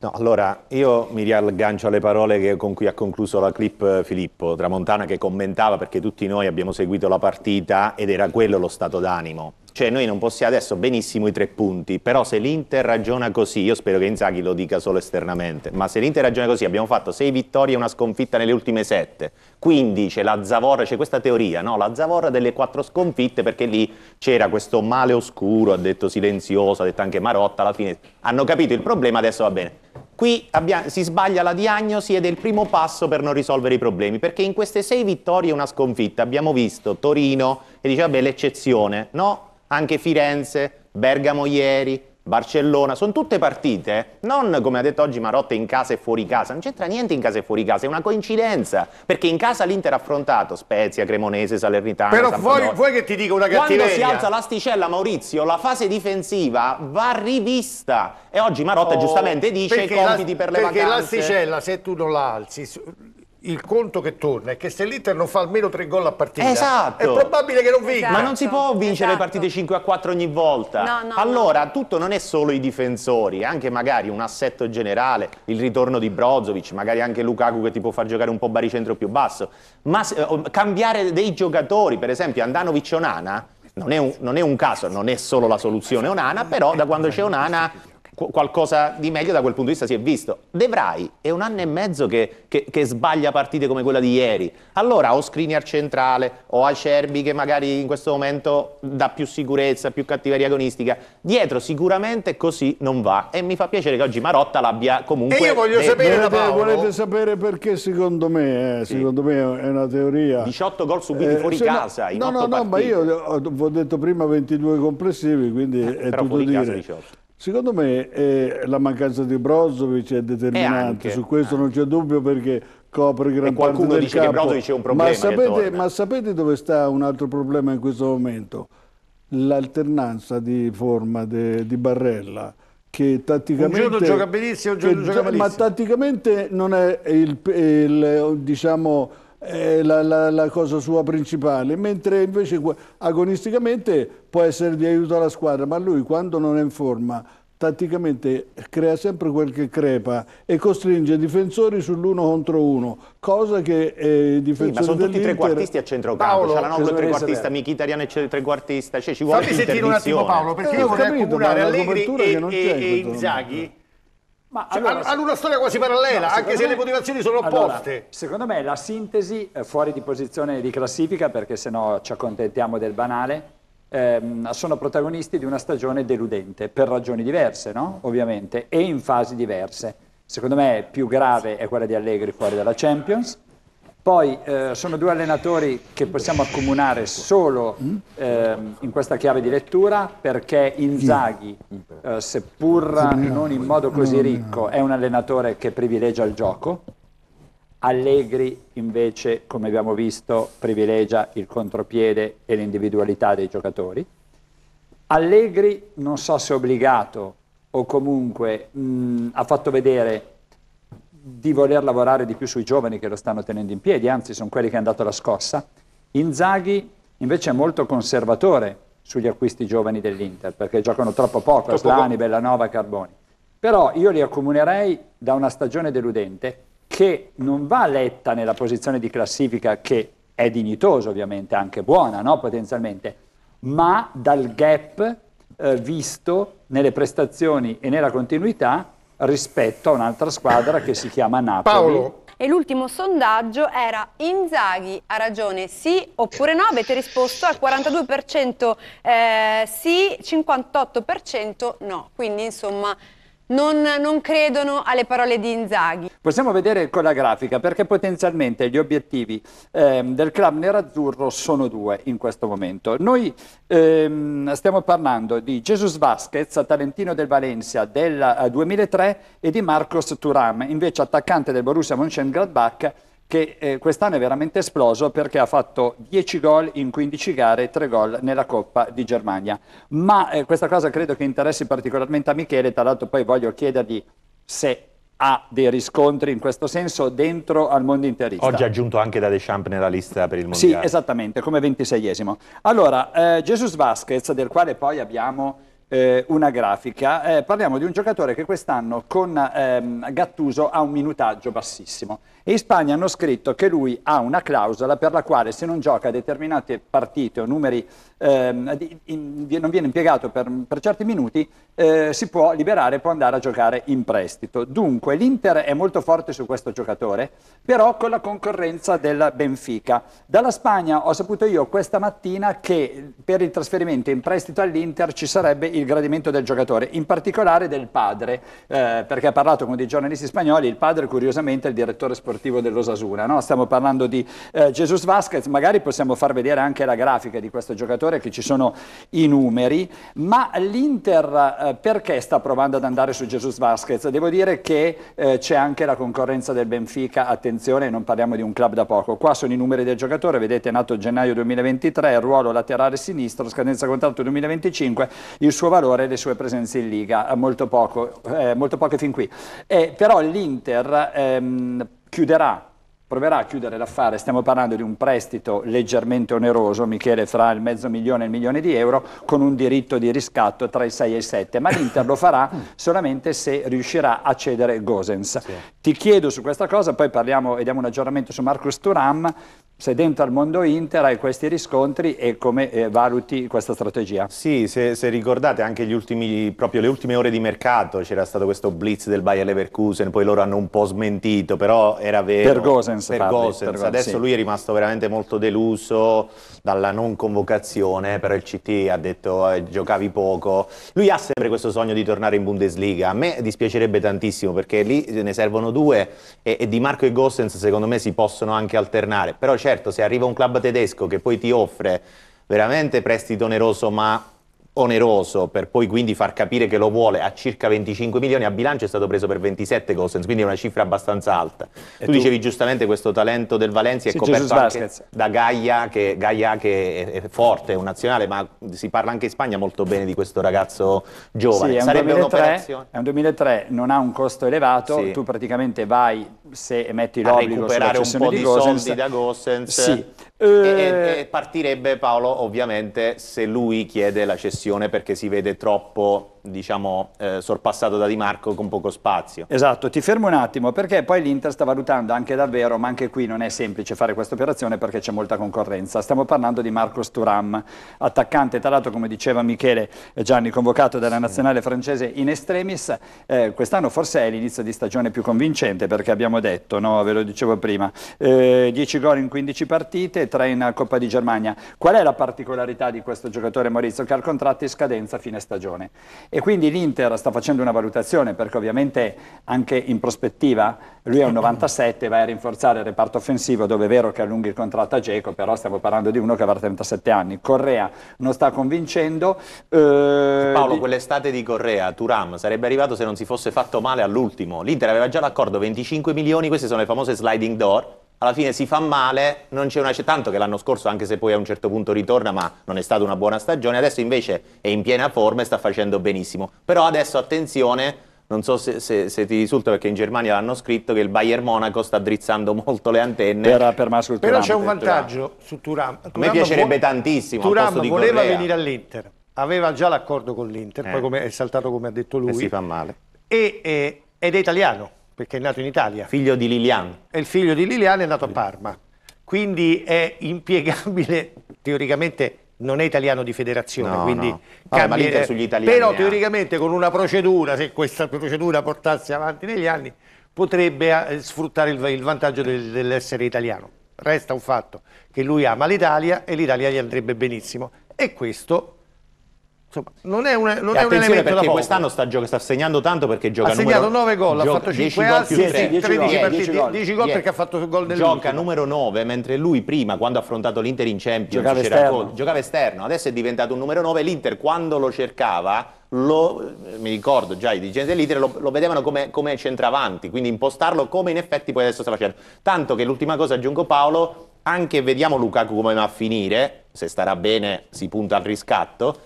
No, allora io mi riaggancio alle parole che, con cui ha concluso la clip eh, Filippo Tramontana che commentava perché tutti noi abbiamo seguito la partita ed era quello lo stato d'animo cioè noi non possiamo adesso benissimo i tre punti, però se l'Inter ragiona così, io spero che Inzaghi lo dica solo esternamente, ma se l'Inter ragiona così, abbiamo fatto sei vittorie e una sconfitta nelle ultime sette, quindi c'è la zavorra, c'è questa teoria, no? la zavorra delle quattro sconfitte perché lì c'era questo male oscuro, ha detto silenzioso, ha detto anche Marotta, alla fine hanno capito il problema, adesso va bene. Qui abbiamo, si sbaglia la diagnosi ed è il primo passo per non risolvere i problemi, perché in queste sei vittorie e una sconfitta abbiamo visto Torino e diceva, vabbè l'eccezione, no? anche Firenze, Bergamo ieri, Barcellona, sono tutte partite, eh. non come ha detto oggi Marotta in casa e fuori casa, non c'entra niente in casa e fuori casa, è una coincidenza, perché in casa l'Inter ha affrontato Spezia, Cremonese, Salernitana, Però fuori, vuoi che ti dica una cattiveria? Quando si alza l'asticella Maurizio, la fase difensiva va rivista e oggi Marotta oh, giustamente dice i compiti per le perché vacanze. Perché l'asticella se tu non la alzi il conto che torna è che se l'Inter non fa almeno tre gol a partita esatto. è probabile che non vinca esatto. ma non si può esatto. vincere esatto. le partite 5 a 4 ogni volta no, no, allora no. tutto non è solo i difensori anche magari un assetto generale il ritorno di Brozovic magari anche Lukaku che ti può far giocare un po' baricentro più basso ma eh, cambiare dei giocatori per esempio Andanovic Onana non è, un, non è un caso non è solo la soluzione Onana però da quando c'è Onana qualcosa di meglio da quel punto di vista si è visto. De Vrij è un anno e mezzo che, che, che sbaglia partite come quella di ieri. Allora o Skriniar centrale, o Acerbi che magari in questo momento dà più sicurezza, più cattiveria agonistica. Dietro sicuramente così non va e mi fa piacere che oggi Marotta l'abbia comunque... E io voglio sapere volete, da Paolo. Volete sapere perché secondo me, eh, sì. me è una teoria... 18 gol subiti eh, fuori casa no, no, no, partite. ma io ho, ho detto prima 22 complessivi, quindi eh, è tutto dire. 18. Secondo me eh, la mancanza di Brozovic è determinante, su questo ah. non c'è dubbio perché copre gran e parte del dice campo. Qualcuno dice un problema ma sapete, ma sapete dove sta un altro problema in questo momento? L'alternanza di forma de, di Barrella che tatticamente un giorno gioca benissimo, un giorno gioca malissimo. ma tatticamente non è il, il diciamo è la, la, la, cosa sua principale, mentre invece agonisticamente può essere di aiuto alla squadra, ma lui quando non è in forma tatticamente crea sempre quel che crepa e costringe difensori sull'uno contro uno, cosa che eh, i difensori sì, ma sono tutti trequartisti a centrocampo, Paolo, Cialanoglu è trequartista, Mkhitaryan è trequartista, cioè ci vuole Fammi sentire un attimo Paolo, perché eh, io vorrei capito, accumulare Allegri e, e, e Inzaghi ma cioè, allora, hanno una storia quasi parallela, no, anche se me, le motivazioni sono opposte. Allora, secondo me la sintesi eh, fuori di posizione di classifica, perché se no ci accontentiamo del banale, ehm, sono protagonisti di una stagione deludente, per ragioni diverse, no? ovviamente, e in fasi diverse. Secondo me più grave è quella di Allegri fuori dalla Champions, poi eh, sono due allenatori che possiamo accomunare solo eh, in questa chiave di lettura perché Inzaghi, eh, seppur non in modo così ricco, è un allenatore che privilegia il gioco. Allegri invece, come abbiamo visto, privilegia il contropiede e l'individualità dei giocatori. Allegri, non so se obbligato o comunque mh, mm, ha fatto vedere di voler lavorare di più sui giovani che lo stanno tenendo in piedi, anzi sono quelli che hanno dato la scossa. Inzaghi invece è molto conservatore sugli acquisti giovani dell'Inter, perché giocano troppo poco, Slani, Bellanova, Carboni. Però io li accomunerei da una stagione deludente che non va letta nella posizione di classifica che è dignitosa ovviamente, anche buona no? potenzialmente, ma dal gap eh, visto nelle prestazioni e nella continuità rispetto a un'altra squadra che si chiama Napoli. Paolo. E l'ultimo sondaggio era Inzaghi ha ragione sì oppure no? Avete risposto al 42% eh, sì, 58% no. Quindi insomma non, non, credono alle parole di Inzaghi. Possiamo vedere con la grafica perché potenzialmente gli obiettivi ehm, del club nerazzurro sono due in questo momento. Noi ehm, stiamo parlando di Jesus Vasquez, talentino del Valencia del 2003 eh, e di Marcos Turam, invece attaccante del Borussia Mönchengladbach che eh, quest'anno è veramente esploso perché ha fatto 10 gol in 15 gare e 3 gol nella Coppa di Germania. Ma eh, questa cosa credo che interessi particolarmente a Michele, tra l'altro poi voglio chiedergli se ha dei riscontri in questo senso dentro al mondo interista. Oggi aggiunto anche da Deschamps nella lista per il Mondiale. Sì, esattamente, come ventiseiesimo. Allora, eh, Jesus Vasquez, del quale poi abbiamo eh, una grafica, eh, parliamo di un giocatore che quest'anno con ehm, Gattuso ha un minutaggio bassissimo. E in Spagna hanno scritto che lui ha una clausola per la quale se non gioca determinate partite o numeri, ehm, di, in, non viene impiegato per, per certi minuti, eh, si può liberare e può andare a giocare in prestito. Dunque l'Inter è molto forte su questo giocatore, però con la concorrenza del Benfica. Dalla Spagna ho saputo io questa mattina che per il trasferimento in prestito all'Inter ci sarebbe il gradimento del giocatore, in particolare del padre, eh, perché ha parlato con dei giornalisti spagnoli, il padre curiosamente è il direttore sportivo dell'Osasuna, no? stiamo parlando di eh, Jesus Vasquez, magari possiamo far vedere anche la grafica di questo giocatore che ci sono i numeri, ma l'Inter eh, perché sta provando ad andare su Jesus Vasquez? Devo dire che eh, c'è anche la concorrenza del Benfica, attenzione, non parliamo di un club da poco, qua sono i numeri del giocatore, vedete è nato gennaio 2023, ruolo laterale sinistro, scadenza contratto 2025, il suo suo valore e le sue presenze in Liga, eh, molto poco, eh, molto poco fin qui. Eh, però l'Inter ehm, chiuderà proverà a chiudere l'affare, stiamo parlando di un prestito leggermente oneroso, Michele, fra il mezzo milione e il milione di euro, con un diritto di riscatto tra i 6 e i 7, ma l'Inter lo farà solamente se riuscirà a cedere Gosens. Sì. Ti chiedo su questa cosa, poi parliamo e diamo un aggiornamento su Marcus Turam, se dentro al mondo Inter hai questi riscontri e come eh, valuti questa strategia? Sì, se, se ricordate anche ultimi, proprio le ultime ore di mercato c'era stato questo blitz del Bayer Leverkusen, poi loro hanno un po' smentito, però era vero. Per Gosens Gosens, per parli, Gosens. Per... adesso sì. lui è rimasto veramente molto deluso dalla non convocazione, però il CT ha detto eh, giocavi poco. Lui ha sempre questo sogno di tornare in Bundesliga, a me dispiacerebbe tantissimo perché lì ne servono due e, e Di Marco e Gosens secondo me si possono anche alternare, però certo se arriva un club tedesco che poi ti offre veramente prestito oneroso ma oneroso per poi quindi far capire che lo vuole a circa 25 milioni, a bilancio è stato preso per 27 Gossens quindi è una cifra abbastanza alta. Tu, tu, dicevi giustamente questo talento del Valencia sì, è coperto anche da Gaia che, Gaia che è, è forte, è un nazionale, ma si parla anche in Spagna molto bene di questo ragazzo giovane. Sì, è un Sarebbe 2003, È un 2003, non ha un costo elevato, sì. tu praticamente vai se metti l'obbligo sulla recuperare un po' di, di soldi da Gossens. Sì. E, e, e, partirebbe Paolo ovviamente se lui chiede la cessione perché si vede troppo diciamo, eh, sorpassato da Di Marco con poco spazio. Esatto, ti fermo un attimo perché poi l'Inter sta valutando anche davvero, ma anche qui non è semplice fare questa operazione perché c'è molta concorrenza. Stiamo parlando di Marco Sturam, attaccante tra l'altro come diceva Michele eh, Gianni, convocato dalla nazionale francese in extremis, Eh, Quest'anno forse è l'inizio di stagione più convincente perché abbiamo detto, no? ve lo dicevo prima, eh, 10 gol in 15 partite, 3 in Coppa di Germania. Qual è la particolarità di questo giocatore Maurizio? Che ha il contratto in scadenza a fine stagione. E quindi l'Inter sta facendo una valutazione perché ovviamente anche in prospettiva lui è un 97, va a rinforzare il reparto offensivo dove è vero che allunghi il contratto a Geco, però stiamo parlando di uno che avrà 37 anni. Correa non sta convincendo. Eh... Paolo, quell'estate di Correa, Turam, sarebbe arrivato se non si fosse fatto male all'ultimo. L'Inter aveva già l'accordo 25 milioni, queste sono le famose sliding door, alla fine si fa male, non c'è una tanto che l'anno scorso anche se poi a un certo punto ritorna, ma non è stata una buona stagione, adesso invece è in piena forma e sta facendo benissimo. Però adesso attenzione, non so se, se, se ti risulta perché in Germania l'hanno scritto che il Bayern Monaco sta drizzando molto le antenne. Per, per Mascol Però c'è un vantaggio su Turam. Turam. A me piacerebbe tantissimo. Turam voleva Correa. venire all'Inter, aveva già l'accordo con l'Inter, eh. poi come, è saltato come ha detto lui. E si fa male. E, eh, ed è italiano perché è nato in Italia. Figlio di Lilian. E il figlio di Lilian è nato a Parma. Quindi è impiegabile, teoricamente non è italiano di federazione, no, quindi no. Vabbè, cambia... sugli italiani. Però teoricamente con una procedura, se questa procedura portasse avanti negli anni, potrebbe eh, sfruttare il, il vantaggio del, dell'essere italiano. Resta un fatto che lui ama l'Italia e l'Italia gli andrebbe benissimo e questo Insomma, non è un, non è un elemento perché quest'anno sta, sta, segnando tanto perché gioca ha segnato numero, 9 gol, gioca, ha fatto 5 assi, 10, 13 partite, 10 gol, perché ha fatto gol del Gioca numero 9, mentre lui prima, quando ha affrontato l'Inter in Champions, giocava esterno. giocava esterno. adesso è diventato un numero 9, l'Inter quando lo cercava, lo, eh, mi ricordo già i dirigenti dell'Inter, lo, lo vedevano come, come centravanti, quindi impostarlo come in effetti poi adesso sta facendo. Tanto che l'ultima cosa aggiungo Paolo, anche vediamo Lukaku come va a finire, se starà bene si punta al riscatto,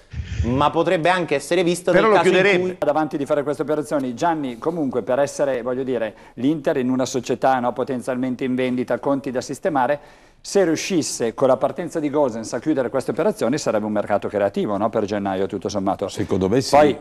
ma potrebbe anche essere visto Però nel lo caso in cui... davanti di fare queste operazioni. Gianni, comunque per essere, voglio dire, l'Inter in una società no, potenzialmente in vendita, conti da sistemare, se riuscisse con la partenza di Gosens a chiudere queste operazioni sarebbe un mercato creativo no, per gennaio tutto sommato. Secondo me sì. Poi,